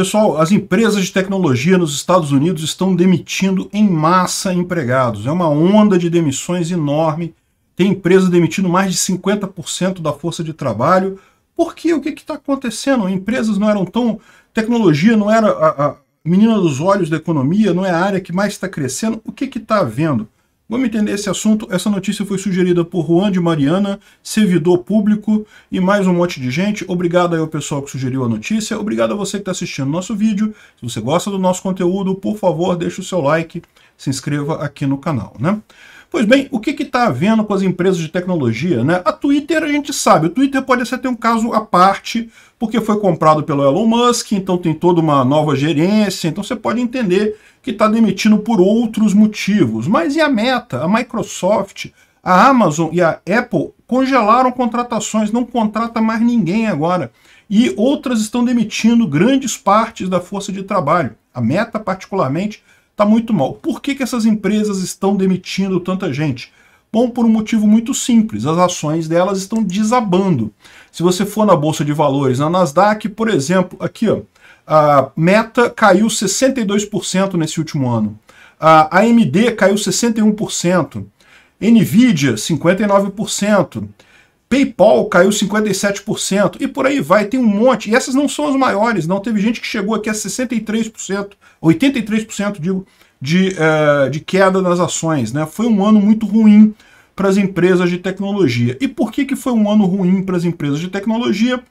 Pessoal, as empresas de tecnologia nos Estados Unidos estão demitindo em massa empregados. É uma onda de demissões enorme. Tem empresa demitindo mais de 50% da força de trabalho. Por quê? O que está acontecendo? Empresas não eram tão. Tecnologia não era a, a menina dos olhos da economia, não é a área que mais está crescendo. O que está havendo? Vamos entender esse assunto. Essa notícia foi sugerida por Juan de Mariana, servidor público e mais um monte de gente. Obrigado aí ao pessoal que sugeriu a notícia. Obrigado a você que está assistindo nosso vídeo. Se você gosta do nosso conteúdo, por favor, deixe o seu like, se inscreva aqui no canal, né? Pois bem, o que está havendo com as empresas de tecnologia? Né? A Twitter a gente sabe, o Twitter pode ser ter um caso à parte, porque foi comprado pelo Elon Musk, então tem toda uma nova gerência, então você pode entender que está demitindo por outros motivos. Mas e a Meta, a Microsoft, a Amazon e a Apple congelaram contratações, não contrata mais ninguém agora. E outras estão demitindo grandes partes da força de trabalho. A Meta, particularmente, está muito mal. Por que, que essas empresas estão demitindo tanta gente? Bom, por um motivo muito simples, as ações delas estão desabando. Se você for na Bolsa de Valores, na Nasdaq, por exemplo, aqui ó, a Meta caiu 62% nesse último ano. A AMD caiu 61%. Nvidia, 59%. PayPal caiu 57% e por aí vai, tem um monte. E essas não são as maiores, não. Teve gente que chegou aqui a 63%, 83% digo, de, uh, de queda nas ações. Né? Foi um ano muito ruim para as empresas de tecnologia. E por que, que foi um ano ruim para as empresas de tecnologia?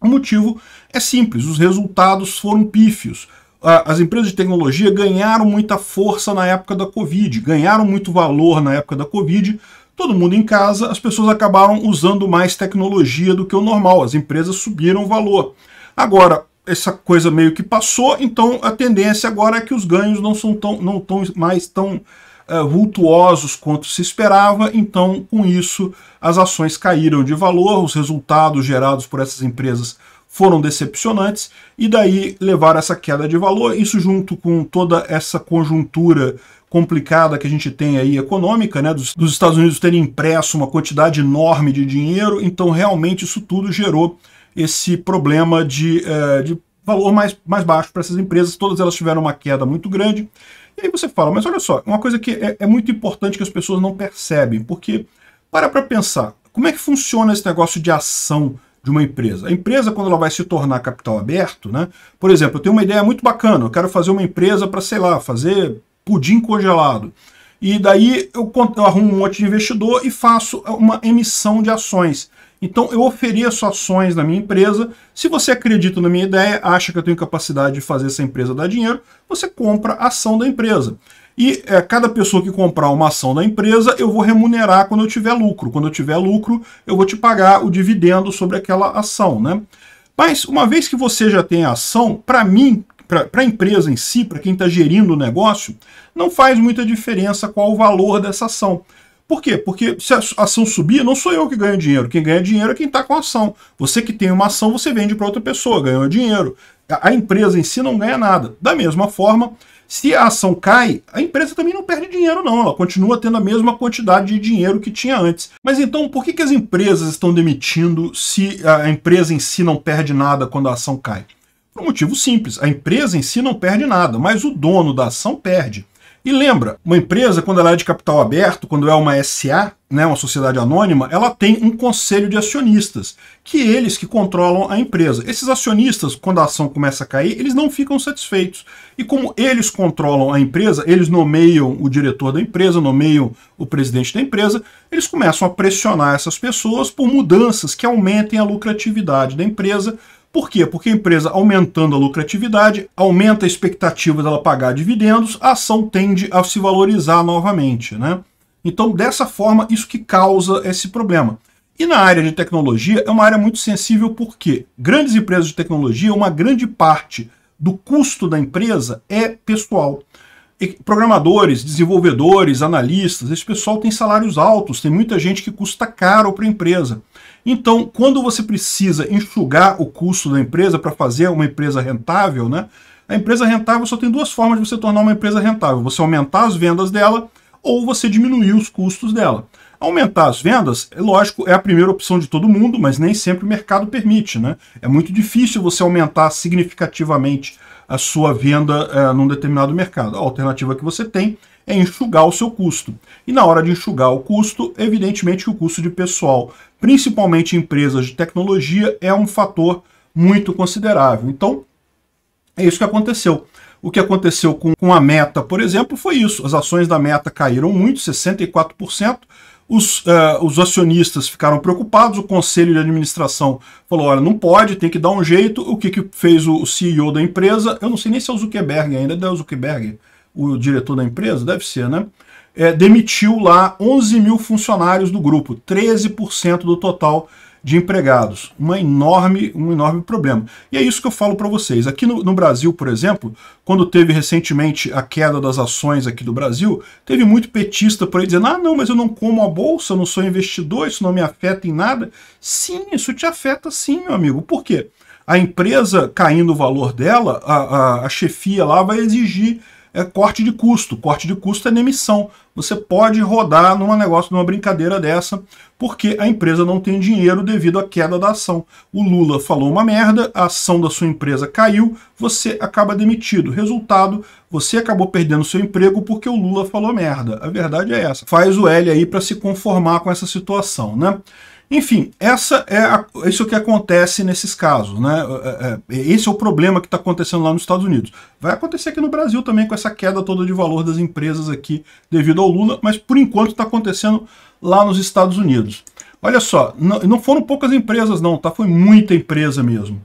O motivo é simples: os resultados foram pífios. As empresas de tecnologia ganharam muita força na época da Covid, ganharam muito valor na época da Covid. Todo mundo em casa, as pessoas acabaram usando mais tecnologia do que o normal, as empresas subiram o valor. Agora, essa coisa meio que passou, então a tendência agora é que os ganhos não são tão, não tão mais tão eh, vultuosos quanto se esperava, então, com isso, as ações caíram de valor, os resultados gerados por essas empresas foram decepcionantes e daí levaram essa queda de valor. Isso junto com toda essa conjuntura complicada que a gente tem aí econômica, né, dos, dos Estados Unidos terem impresso uma quantidade enorme de dinheiro, então realmente isso tudo gerou esse problema de, eh, de valor mais, mais baixo para essas empresas. Todas elas tiveram uma queda muito grande e aí você fala, mas olha só, uma coisa que é, é muito importante que as pessoas não percebem, porque para para pensar, como é que funciona esse negócio de ação de uma empresa? A empresa, quando ela vai se tornar capital aberto, né? Por exemplo, eu tenho uma ideia muito bacana, eu quero fazer uma empresa para, sei lá, fazer pudim congelado. E daí eu, eu arrumo um monte de investidor e faço uma emissão de ações. Então eu ofereço ações na minha empresa. Se você acredita na minha ideia, acha que eu tenho capacidade de fazer essa empresa dar dinheiro, você compra a ação da empresa. E é, cada pessoa que comprar uma ação da empresa, eu vou remunerar quando eu tiver lucro. Quando eu tiver lucro, eu vou te pagar o dividendo sobre aquela ação, né? Mas uma vez que você já tem a ação, para mim, para a empresa em si, para quem está gerindo o negócio, não faz muita diferença qual o valor dessa ação. Por quê? Porque se a ação subir, não sou eu que ganho dinheiro. Quem ganha dinheiro é quem está com a ação. Você que tem uma ação, você vende para outra pessoa, ganhou dinheiro. A empresa em si não ganha nada. Da mesma forma, se a ação cai, a empresa também não perde dinheiro, não. Ela continua tendo a mesma quantidade de dinheiro que tinha antes. Mas então, por que, que as empresas estão demitindo se a empresa em si não perde nada quando a ação cai? Por um motivo simples, a empresa em si não perde nada, mas o dono da ação perde. E lembra, uma empresa, quando ela é de capital aberto, quando é uma SA, né, uma sociedade anônima, ela tem um conselho de acionistas, que é eles que controlam a empresa. Esses acionistas, quando a ação começa a cair, eles não ficam satisfeitos. E como eles controlam a empresa, eles nomeiam o diretor da empresa, nomeiam o presidente da empresa, eles começam a pressionar essas pessoas por mudanças que aumentem a lucratividade da empresa por quê? Porque a empresa, aumentando a lucratividade, aumenta a expectativa dela pagar dividendos, a ação tende a se valorizar novamente. Né? Então, dessa forma, isso que causa esse problema. E na área de tecnologia, é uma área muito sensível porque grandes empresas de tecnologia, uma grande parte do custo da empresa é pessoal. E programadores, desenvolvedores, analistas, esse pessoal tem salários altos, tem muita gente que custa caro para a empresa. Então, quando você precisa enxugar o custo da empresa para fazer uma empresa rentável, né? A empresa rentável só tem duas formas de você tornar uma empresa rentável: você aumentar as vendas dela ou você diminuir os custos dela. Aumentar as vendas, é lógico, é a primeira opção de todo mundo, mas nem sempre o mercado permite, né? É muito difícil você aumentar significativamente a sua venda é, num determinado mercado. A alternativa que você tem é enxugar o seu custo. E na hora de enxugar o custo, evidentemente que o custo de pessoal, principalmente em empresas de tecnologia, é um fator muito considerável. Então, é isso que aconteceu. O que aconteceu com, com a Meta, por exemplo, foi isso. As ações da Meta caíram muito, 64%. Os, uh, os, acionistas ficaram preocupados, o conselho de administração falou, olha, não pode, tem que dar um jeito. O que, que fez o CEO da empresa? Eu não sei nem se é o Zuckerberg ainda, é o Zuckerberg, o diretor da empresa? Deve ser, né? É, demitiu lá 11 mil funcionários do grupo, 13% do total de empregados. Uma enorme, um enorme problema. E é isso que eu falo para vocês. Aqui no, no, Brasil, por exemplo, quando teve recentemente a queda das ações aqui do Brasil, teve muito petista por aí dizendo, ah, não, mas eu não como a bolsa, eu não sou investidor, isso não me afeta em nada. Sim, isso te afeta sim, meu amigo. Por quê? A empresa caindo o valor dela, a, a, a chefia lá vai exigir é corte de custo. Corte de custo é demissão. Você pode rodar num negócio, numa brincadeira dessa, porque a empresa não tem dinheiro devido à queda da ação. O Lula falou uma merda, a ação da sua empresa caiu, você acaba demitido. Resultado, você acabou perdendo seu emprego porque o Lula falou merda. A verdade é essa. Faz o L aí para se conformar com essa situação, né? Enfim, essa é a, isso que acontece nesses casos. Né? É, é, é, esse é o problema que está acontecendo lá nos Estados Unidos. Vai acontecer aqui no Brasil também com essa queda toda de valor das empresas aqui devido ao Lula, mas por enquanto está acontecendo lá nos Estados Unidos. Olha só, não foram poucas empresas não, tá? Foi muita empresa mesmo.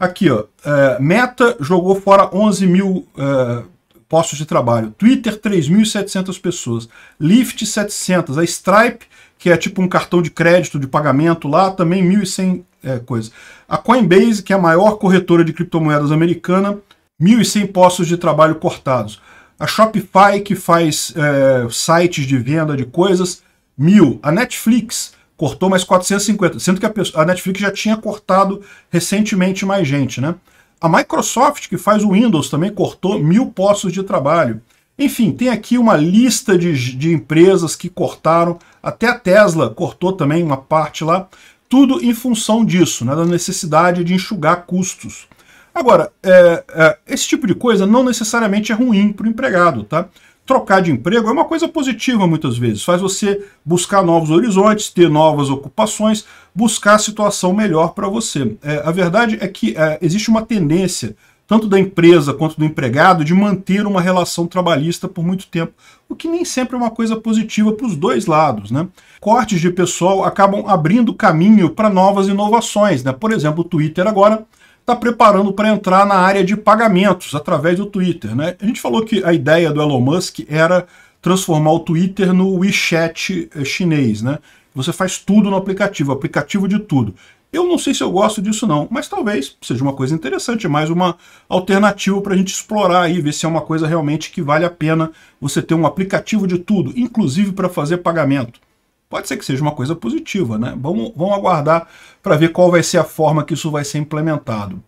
Aqui, ó, é, Meta jogou fora 11 mil é, postos de trabalho, Twitter 3.700 pessoas, Lyft 700, a Stripe que é tipo um cartão de crédito de pagamento lá, também 1.100 é, coisas. A Coinbase, que é a maior corretora de criptomoedas americana, 1.100 postos de trabalho cortados. A Shopify, que faz é, sites de venda de coisas, 1.000. A Netflix cortou mais 450, sendo que a, pessoa, a Netflix já tinha cortado recentemente mais gente, né? A Microsoft, que faz o Windows, também cortou mil postos de trabalho. Enfim, tem aqui uma lista de, de empresas que cortaram, até a Tesla cortou também uma parte lá, tudo em função disso, né, da necessidade de enxugar custos. Agora, é, é, esse tipo de coisa não necessariamente é ruim para o empregado, tá? Trocar de emprego é uma coisa positiva muitas vezes, faz você buscar novos horizontes, ter novas ocupações, buscar a situação melhor para você. É, a verdade é que é, existe uma tendência tanto da empresa quanto do empregado, de manter uma relação trabalhista por muito tempo, o que nem sempre é uma coisa positiva para os dois lados. Né? Cortes de pessoal acabam abrindo caminho para novas inovações. Né? Por exemplo, o Twitter agora está preparando para entrar na área de pagamentos através do Twitter. Né? A gente falou que a ideia do Elon Musk era transformar o Twitter no WeChat eh, chinês. Né? Você faz tudo no aplicativo, aplicativo de tudo. Eu não sei se eu gosto disso não, mas talvez seja uma coisa interessante, mais uma alternativa para a gente explorar aí, ver se é uma coisa realmente que vale a pena você ter um aplicativo de tudo, inclusive para fazer pagamento. Pode ser que seja uma coisa positiva, né? Vamos, vamos aguardar para ver qual vai ser a forma que isso vai ser implementado.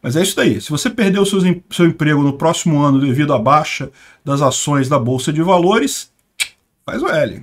Mas é isso daí. Se você perdeu seus, seu emprego no próximo ano devido à baixa das ações da Bolsa de Valores, faz o L.